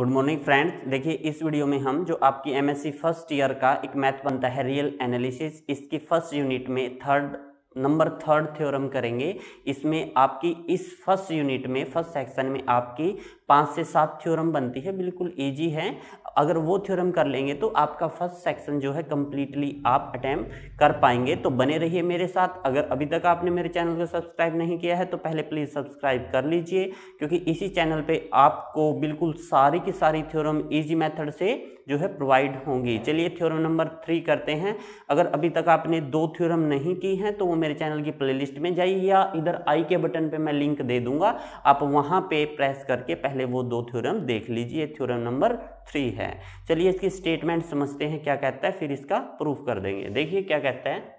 good morning friends देखिए इस video में हम जो आपकी एमएससी फर्स्ट ईयर का एक मैथ बनता है रियल एनालिसिस इसकी फर्स्ट यूनिट में थर्ड नंबर थर्ड थ्योरम करेंगे इसमें आपकी इस फर्स्ट यूनिट में फर्स्ट सेक्शन में आपकी पाँच से सात थ्योरम बनती है बिल्कुल ईजी है अगर वो थ्योरम कर लेंगे तो आपका फर्स्ट सेक्शन जो है कम्प्लीटली आप अटैम्प कर पाएंगे तो बने रहिए मेरे साथ अगर अभी तक आपने मेरे चैनल को सब्सक्राइब नहीं किया है तो पहले प्लीज़ सब्सक्राइब कर लीजिए क्योंकि इसी चैनल पे आपको बिल्कुल सारी की सारी थ्योरम इजी मेथड से जो है प्रोवाइड होंगी चलिए थ्योरम नंबर थ्री करते हैं अगर अभी तक आपने दो थ्योरम नहीं की हैं तो वो मेरे चैनल की प्लेलिस्ट में जाइए या इधर आई के बटन पे मैं लिंक दे दूंगा आप वहाँ पे प्रेस करके पहले पहले वो दो थ्योरम देख लीजिए थ्योरम नंबर थ्री है चलिए इसकी स्टेटमेंट समझते हैं क्या कहता है फिर इसका प्रूफ कर देंगे देखिए क्या कहता है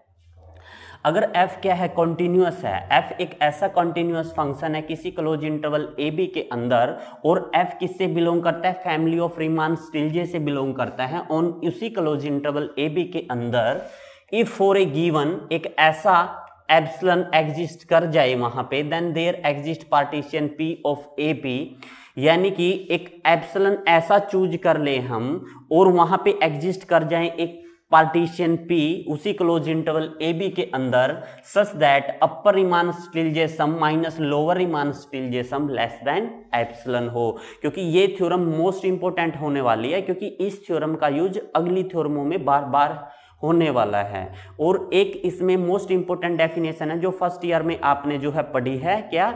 अगर f क्या है कॉन्टिन्यूस है f एक ऐसा कॉन्टिन्यूस फंक्शन है किसी क्लोज इंटरवल ए बी के अंदर और f किससे बिलोंग करता है फैमिली ऑफ रिमान स्टिलजे से बिलोंग करता है ऑन उसी क्लोज इंटरवल ए बी के अंदर इफ फॉर ए गिवन एक ऐसा एब्सलन एग्जिस्ट कर जाए वहां पे then there exist partition P of A P यानी कि एक एप्सलन ऐसा चूज कर ले हम और वहां पे एग्जिस्ट कर जाए एक पार्टीशन पी उसी क्लोज इंटरवल ए बी के अंदर such that upper Riemann sum minus lower Riemann sum less than epsilon हो क्योंकि ये थ्योरम मोस्ट इंपॉर्टेंट होने वाली है क्योंकि इस थ्योरम का यूज अगली थ्योरमों में बार बार होने वाला है और एक इसमें मोस्ट इंपॉर्टेंट डेफिनेशन है जो फर्स्ट ईयर में आपने जो है पढ़ी है क्या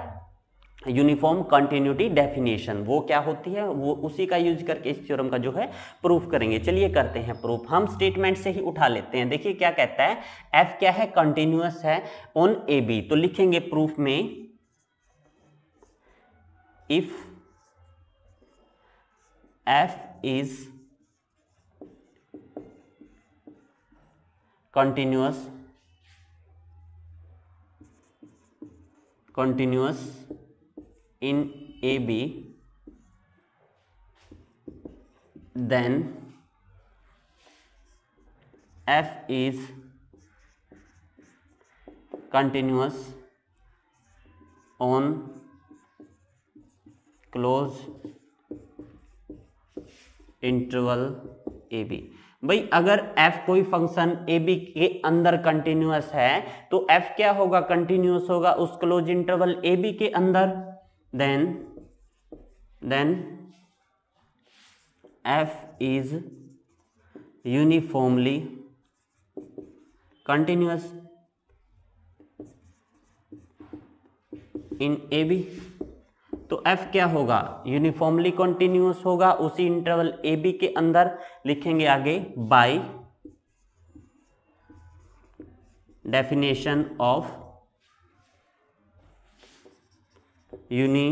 यूनिफॉर्म कंटिन्यूटी डेफिनेशन वो क्या होती है वो उसी का यूज करके इस थ्योरम का जो है प्रूफ करेंगे चलिए करते हैं प्रूफ हम स्टेटमेंट से ही उठा लेते हैं देखिए क्या कहता है एफ क्या है कंटिन्यूस है ऑन ए बी तो लिखेंगे प्रूफ में if F is continuous continuous in AB then F is continuous on close interval A B भाई अगर f कोई फंक्शन ए बी के अंदर कंटिन्यूस है तो f क्या होगा कंटिन्यूस होगा उस क्लोज इंटरवल ए बी के अंदर then then f is uniformly continuous in A B तो एफ क्या होगा यूनिफॉर्मली कॉन्टिन्यूस होगा उसी इंटरवल ए बी के अंदर लिखेंगे आगे by definition of uni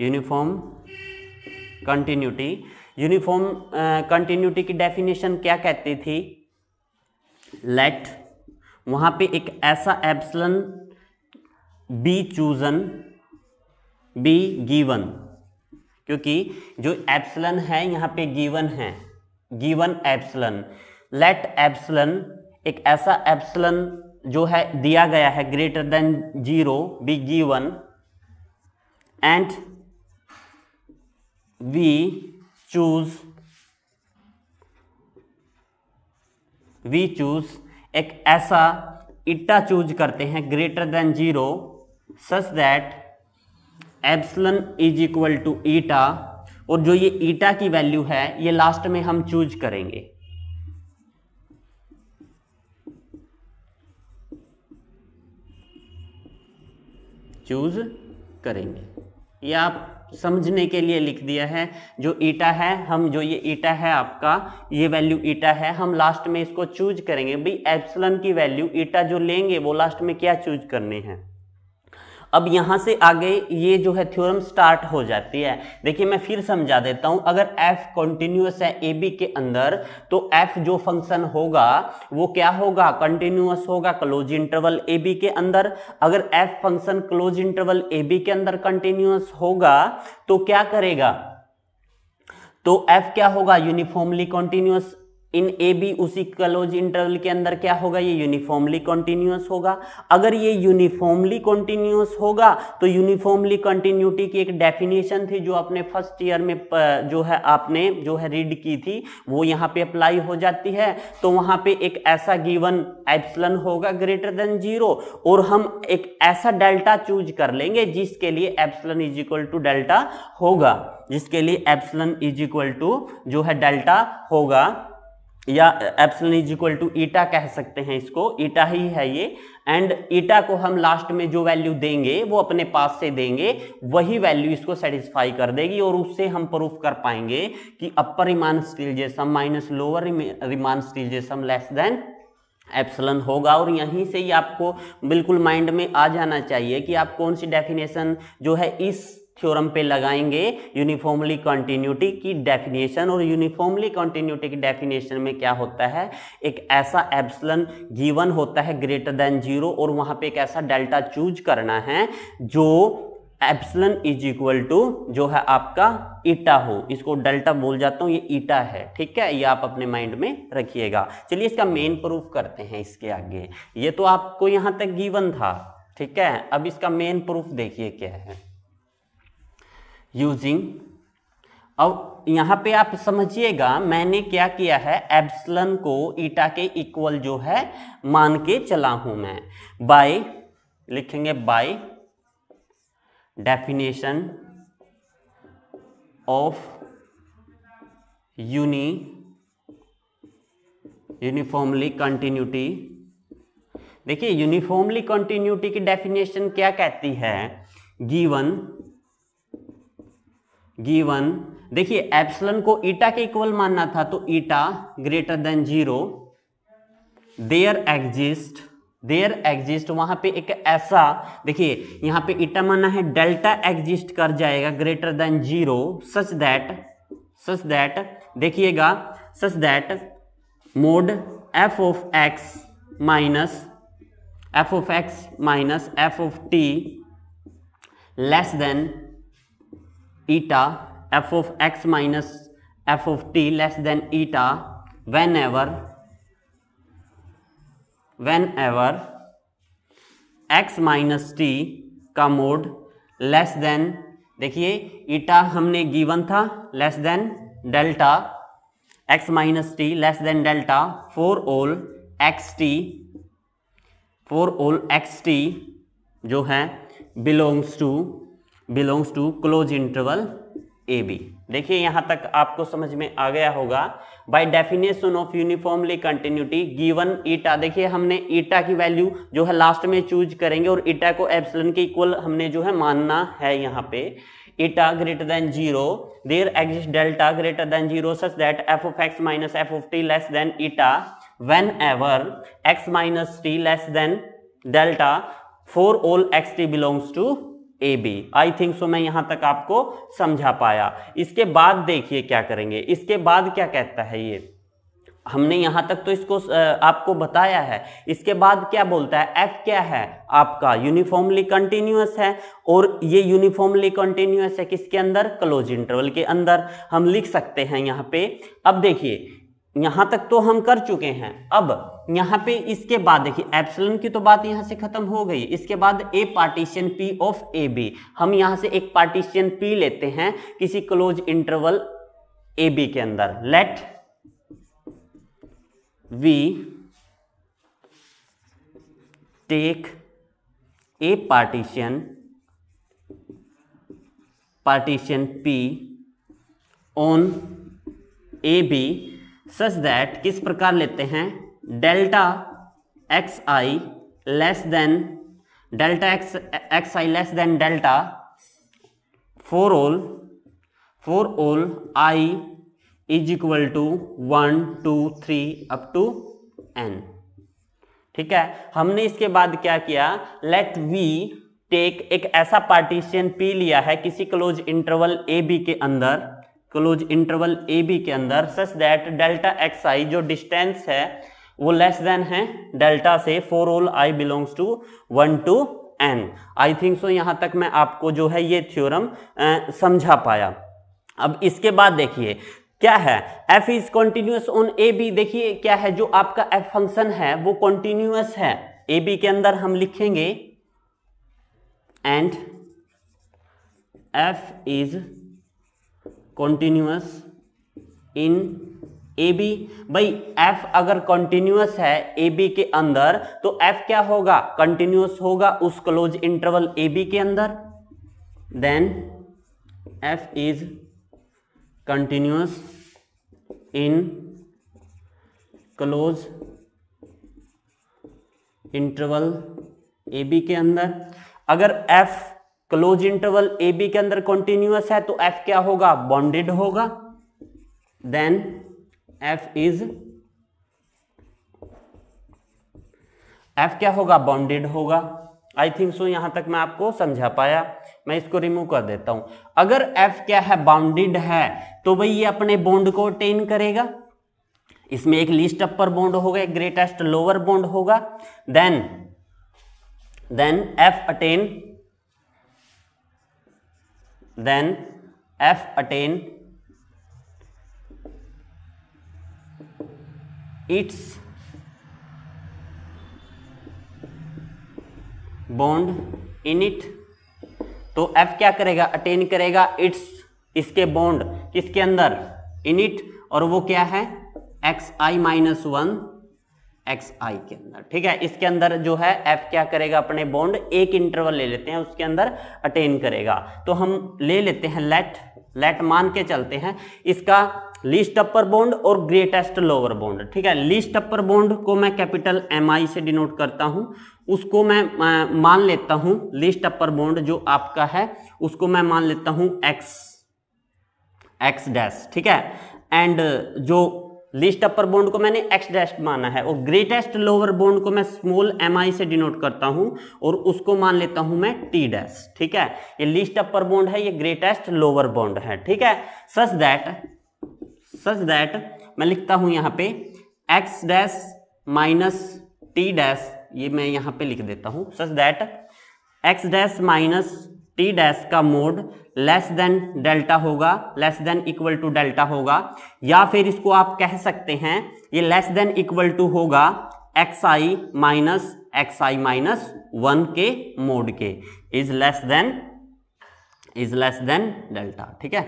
uniform continuity uniform continuity की डेफिनेशन क्या कहती थी लेट वहां पे एक ऐसा epsilon be chosen be given क्योंकि जो एप्सलन है यहां पे गिवन है गिवन एप्सलन लेट एप्सलन एक ऐसा एप्सलन जो है दिया गया है greater than zero be one and we choose we choose एक ऐसा इट्टा चूज करते हैं greater than zero such that epsilon is equal to eta और जो ये ईटा की वैल्यू है ये लास्ट में हम चूज करेंगे चूज करेंगे ये आप समझने के लिए लिख दिया है जो ईटा है हम जो ये ईटा है आपका ये वैल्यू ईटा है हम लास्ट में इसको चूज करेंगे भाई एप्सलन की वैल्यू ईटा जो लेंगे वो लास्ट में क्या चूज करने हैं अब यहाँ से आगे ये जो है थ्योरम स्टार्ट हो जाती है देखिए मैं फिर समझा देता हूँ अगर एफ कंटिन्यूस है ए बी के अंदर तो एफ जो फंक्शन होगा वो क्या होगा कंटिन्यूस होगा क्लोज इंटरवल ए बी के अंदर अगर F function close interval A B के अंदर कंटिन्यूस होगा तो क्या करेगा तो एफ क्या होगा uniformly continuous in A B उसी क्लोज इंटरवल के अंदर क्या होगा ये यूनिफॉर्मली कॉन्टिन्यूस होगा अगर ये यूनिफॉर्मली कॉन्टिन्यूस होगा तो यूनिफॉर्मली कंटिन्यूटी की एक डेफिनेशन थी जो आपने फर्स्ट ईयर में जो है आपने जो है रीड की थी वो यहाँ पे अप्लाई हो जाती है तो वहाँ पे एक ऐसा गिवन एप्सलन होगा ग्रेटर देन जीरो और हम एक ऐसा डेल्टा चूज कर लेंगे जिसके लिए epsilon is equal to delta होगा जिसके लिए एप्सलन इज इक्वल टू जो है डेल्टा होगा या epsilon is equal to eta कह सकते हैं इसको ईटा ही है ये एंड ईटा को हम लास्ट में जो वैल्यू देंगे वो अपने पास से देंगे वही वैल्यू इसको सेटिस्फाई कर देगी और उससे हम प्रूफ कर पाएंगे कि upper Riemann Stieltjes sum minus lower Riemann Stieltjes sum less than epsilon होगा और यहीं से ही आपको बिल्कुल माइंड में आ जाना चाहिए कि आप कौन सी डेफिनेशन जो है इस थ्योरम पे लगाएंगे यूनिफॉर्मली कॉन्टीन्यूटी की डेफिनेशन और यूनिफॉर्मली कॉन्टीन्यूटी की डेफिनेशन में क्या होता है एक ऐसा एप्सलन गिवन होता है ग्रेटर देन जीरो और वहाँ पे एक ऐसा डेल्टा चूज करना है जो एप्सलन इज इक्वल टू जो है आपका ईटा हो इसको डेल्टा बोल जाता हूँ ये ईटा है ठीक है ये आप अपने माइंड में रखिएगा चलिए इसका मेन प्रूफ करते हैं इसके आगे ये तो आपको यहाँ तक गिवन था ठीक है अब इसका मेन प्रूफ देखिए क्या है यूजिंग अब यहाँ पे आप समझिएगा मैंने क्या किया है एब्सलन को ईटा के इक्वल जो है मान के चला हूं मैं बाय लिखेंगे by definition of uni uniformly continuity देखिए यूनिफॉर्मली कंटिन्यूटी की डेफिनेशन क्या कहती है गिवन गिवन देखिए एप्सलन को ईटा के इक्वल मानना था तो eta greater than zero there exist there exist वहां पे एक ऐसा देखिए यहां पे ईटा माना है डेल्टा एग्जिस्ट कर जाएगा greater than zero such that such that देखिएगा such that mod F of X minus F of X minus F of T less than eta f of x minus f of t less than eta whenever whenever x minus t का mod less than देखिए eta हमने given था less than delta x minus T less than delta for all X T for all X T जो है belongs to belongs to close interval A B देखिए यहाँ तक आपको समझ में आ गया होगा by definition of uniformly continuity given eta देखिए हमने ईटा की वैल्यू जो है लास्ट में चूज करेंगे और ईटा को एप्सलन के इक्वल हमने जो है मानना है यहाँ पे eta greater than zero there exist delta greater than zero such that F of X minus F of T less than eta whenever X minus T less than delta for all X T belongs to A B I think so मैं यहाँ तक आपको समझा पाया इसके बाद देखिए क्या करेंगे इसके बाद क्या कहता है ये हमने यहाँ तक तो इसको आपको बताया है इसके बाद क्या बोलता है एफ क्या है आपका यूनिफॉर्मली कंटिन्यूस है और ये यूनिफॉर्मली कंटिन्यूस है किसके अंदर क्लोज इंटरवल के अंदर हम लिख सकते हैं यहाँ पे अब देखिए यहां तक तो हम कर चुके हैं अब यहां पे इसके बाद देखिए एप्सलन की तो बात यहां से खत्म हो गई इसके बाद a partition P of A B हम यहां से एक पार्टीशन पी लेते हैं किसी क्लोज इंटरवल ए बी के अंदर let we take a partition partition P on A B such that किस प्रकार लेते हैं delta X I less than delta X X I less than delta for all for all I is equal to one two three up to N ठीक है हमने इसके बाद क्या किया लेट वी टेक एक ऐसा पार्टीशन पी लिया है किसी क्लोज इंटरवल ए बी के अंदर क्लोज इंटरवल ए बी के अंदर such that delta X I जो डिस्टेंस है वो लेस देन है डेल्टा से for all I belongs to one two N I think so यहाँ तक मैं आपको जो है ये थ्योरम समझा पाया अब इसके बाद देखिए क्या है f is continuous on A B देखिए क्या है जो आपका f फंक्शन है वो कॉन्टिन्यूस है ए बी के अंदर हम लिखेंगे and f is continuous in A B भाई एफ अगर कॉन्टिन्यूस है ए बी के अंदर तो एफ क्या होगा कंटिन्यूस होगा उस क्लोज इंटरवल ए बी के अंदर then F is continuous in close interval A B के अंदर अगर F close interval A B के अंदर कॉन्टिन्यूस है तो एफ क्या होगा बॉन्डेड होगा देन एफ इज एफ क्या होगा बॉन्डेड होगा आई थिंक सो यहां तक मैं आपको समझा पाया मैं इसको रिमूव कर देता हूं अगर एफ क्या है बाउंडेड है तो भाई ये अपने बॉन्ड को टेन करेगा इसमें एक लिस्ट अपर बॉन्ड होगा एक ग्रेटेस्ट लोअर बॉन्ड होगा then then F attain then f attain its bound in it तो f क्या करेगा अटेन करेगा इट्स इसके बॉन्ड किसके अंदर इन इट और वो क्या है X I minus one X I के अंदर ठीक है इसके अंदर जो है एफ क्या करेगा अपने बॉन्ड एक इंटरवल ले लेते हैं उसके अंदर अटेन करेगा तो हम ले लेते हैं लेट लेट मान के चलते हैं इसका लीस्ट अपर बॉन्ड और ग्रेटेस्ट लोअर बॉन्ड ठीक है लीस्ट अपर बॉन्ड को मैं कैपिटल एम आई से डिनोट करता हूं उसको मैं मान लेता हूं लीस्ट अपर बॉन्ड जो आपका है उसको मैं मान लेता हूं एक्स एक्स डैश ठीक है एंड जो लिस्ट अपर बॉन्ड को मैंने एक्स डैश माना है और ग्रेटेस्ट लोअर बॉन्ड को मैं स्मॉल एम आई से डिनोट करता हूं और उसको मान लेता हूं मैं टी डैश ठीक है ये लिस्ट अपर बॉन्ड है ये ग्रेटेस्ट लोअर बॉन्ड है ठीक है सच दैट सच दैट मैं लिखता हूं यहां पे X dash minus T dash ये मैं यहां पे लिख देता हूं such that X dash minus T dash का मोड लेस देन डेल्टा होगा less than equal to delta होगा या फिर इसको आप कह सकते हैं ये लेस देन इक्वल टू होगा X I minus X I minus one के मोड के is less than is less than delta ठीक है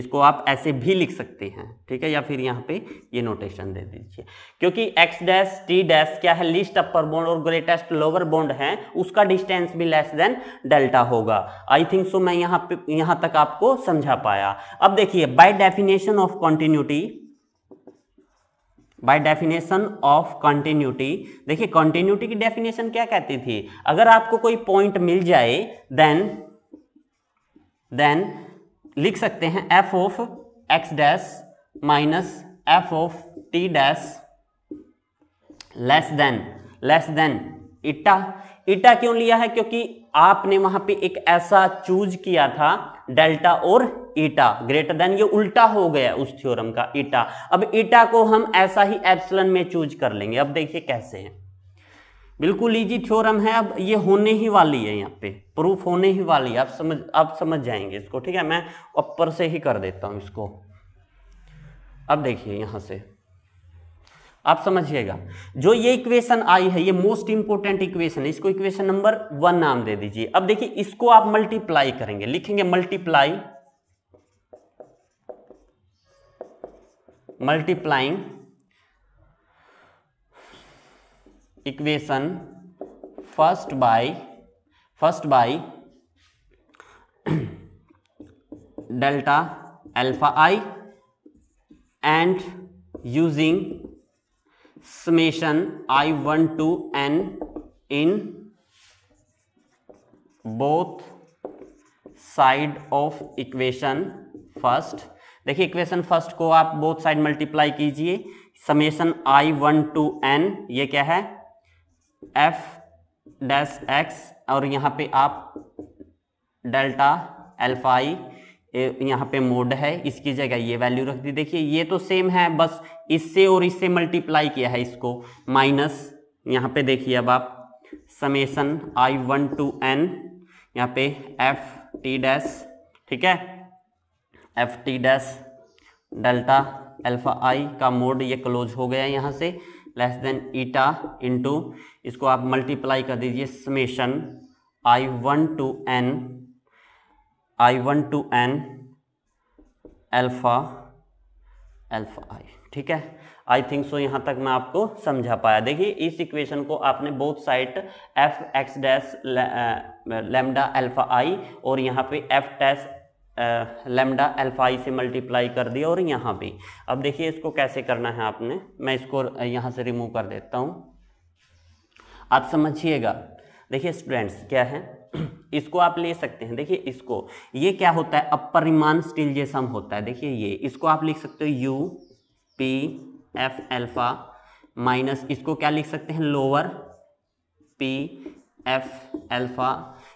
इसको आप ऐसे भी लिख सकते हैं ठीक है या फिर यहाँ पे ये नोटेशन दे दीजिए क्योंकि x डैश t डैश क्या है लिस्ट अपर बोन्ड और ग्रेटेस्ट लोअर बोन्ड है उसका डिस्टेंस भी लेस देन डेल्टा होगा आई थिंक सो मैं यहाँ पे यहाँ तक आपको समझा पाया अब देखिए by definition of continuity by definition of continuity देखिए कंटिन्यूटी की डेफिनेशन क्या कहती थी अगर आपको कोई पॉइंट मिल जाए देन देन लिख सकते हैं F of X dash minus F of T dash less than less than eta eta क्यों लिया है क्योंकि आपने वहां पे एक ऐसा चूज किया था डेल्टा और ईटा ग्रेटर देन ये उल्टा हो गया उस थ्योरम का ईटा अब ईटा को हम ऐसा ही एप्सलन में चूज कर लेंगे अब देखिए कैसे है बिल्कुल ईजी थ्योरम है अब ये होने ही वाली है यहाँ पे प्रूफ होने ही वाली है आप समझ आप समझ जाएंगे इसको ठीक है मैं अपर से ही कर देता हूँ इसको अब देखिए यहाँ से आप समझिएगा जो ये इक्वेशन आई है ये मोस्ट इंपोर्टेंट इक्वेशन है इसको इक्वेशन नंबर वन नाम दे दीजिए अब देखिए इसको आप मल्टीप्लाई करेंगे लिखेंगे multiply multiplying equation first by first by delta alpha I and using summation I one two N in both side of equation first देखिए इक्वेशन फर्स्ट को आप बोथ साइड मल्टीप्लाई कीजिए summation I one two N ये क्या है F dash x और यहाँ पे आप डेल्टा एल्फाई यहाँ पे मोड है इसकी जगह ये वैल्यू रख दी देखिए ये तो सेम है बस इससे और इससे मल्टीप्लाई किया है इसको माइनस यहाँ पे देखिए अब आप summation I one two N यहाँ पे एफ टी डैश ठीक है F T dash delta alpha I का मोड ये क्लोज हो गया यहाँ से लेस देन ईटा इंटू इसको आप मल्टीप्लाई कर दीजिए summation I one two N I one two N alpha alpha I ठीक है आई थिंक सो यहाँ तक मैं आपको समझा पाया देखिए इस इक्वेशन को आपने both side F X dash lambda alpha I और यहाँ पे एफ डैश लेमडा एल्फाई से मल्टीप्लाई कर दिया और यहाँ भी अब देखिए इसको कैसे करना है आपने मैं इसको यहाँ से रिमूव कर देता हूँ आप समझिएगा देखिए स्टूडेंट्स क्या है इसको आप ले सकते हैं देखिए इसको ये क्या होता है अपरिमान स्टील जैसा होता है देखिए ये इसको आप लिख सकते हो U P F alpha minus इसको क्या लिख सकते हैं लोअर पी एफ एल्फा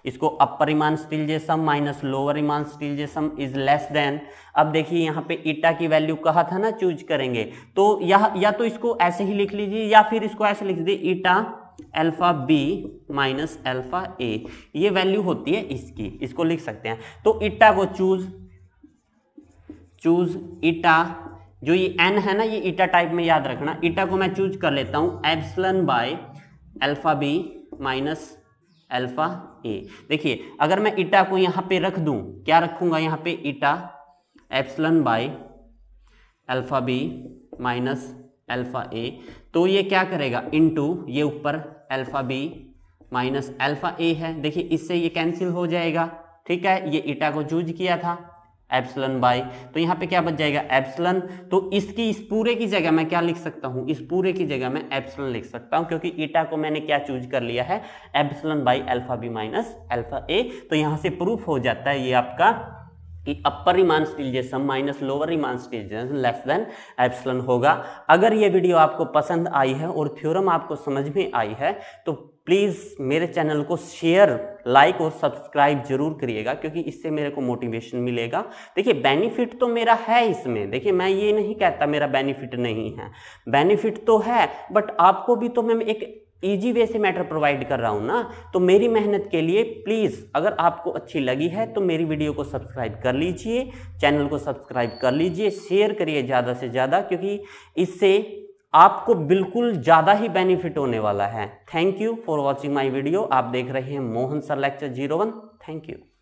इसको upper Riemann Stieltjes sum minus lower Riemann Stieltjes sum is less than अब देखिए यहाँ पे ईटा की वैल्यू कहा था ना चूज करेंगे तो या, या तो इसको ऐसे ही लिख लीजिए या फिर इसको ऐसे लिख दीजिए eta alpha B minus alpha A ये वैल्यू होती है इसकी इसको लिख सकते हैं तो ईटा को चूज चूज ईटा जो ये एन है ना ये ईटा टाइप में याद रखना ईटा को मैं चूज कर लेता हूँ epsilon by alpha B minus alpha A देखिए अगर मैं ईटा को यहाँ पे रख दूँ क्या रखूँगा यहाँ पे eta epsilon by alpha B minus alpha A तो ये क्या करेगा इनटू ये ऊपर alpha B minus alpha A है देखिए इससे ये कैंसिल हो जाएगा ठीक है ये ईटा को चूज किया था एप्सलन बाई तो यहाँ पे क्या बच जाएगा एप्सलन तो इसकी इस पूरे की जगह मैं क्या लिख सकता हूँ इस पूरे की जगह मैं एप्सलन लिख सकता हूँ क्योंकि ईटा को मैंने क्या चूज कर लिया है epsilon by alpha B minus alpha A तो यहाँ से प्रूफ हो जाता है ये आपका कि upper Riemann Stieltjes minus lower Riemann Stieltjes less than epsilon होगा अगर ये वीडियो आपको पसंद आई है और थ्योरम आपको समझ में आई है तो प्लीज़ मेरे चैनल को शेयर लाइक और सब्सक्राइब जरूर करिएगा क्योंकि इससे मेरे को मोटिवेशन मिलेगा देखिए बेनिफिट तो मेरा है इसमें देखिए मैं ये नहीं कहता मेरा बेनिफिट नहीं है बेनिफिट तो है बट आपको भी तो मैं एक ईजी वे से मैटर प्रोवाइड कर रहा हूँ ना तो मेरी मेहनत के लिए प्लीज़ अगर आपको अच्छी लगी है तो मेरी वीडियो को सब्सक्राइब कर लीजिए चैनल को सब्सक्राइब कर लीजिए शेयर करिए ज़्यादा से ज़्यादा क्योंकि इससे आपको बिल्कुल ज़्यादा ही बेनिफिट होने वाला है thank you for watching my video आप देख रहे हैं Mohan sir lecture zero one thank you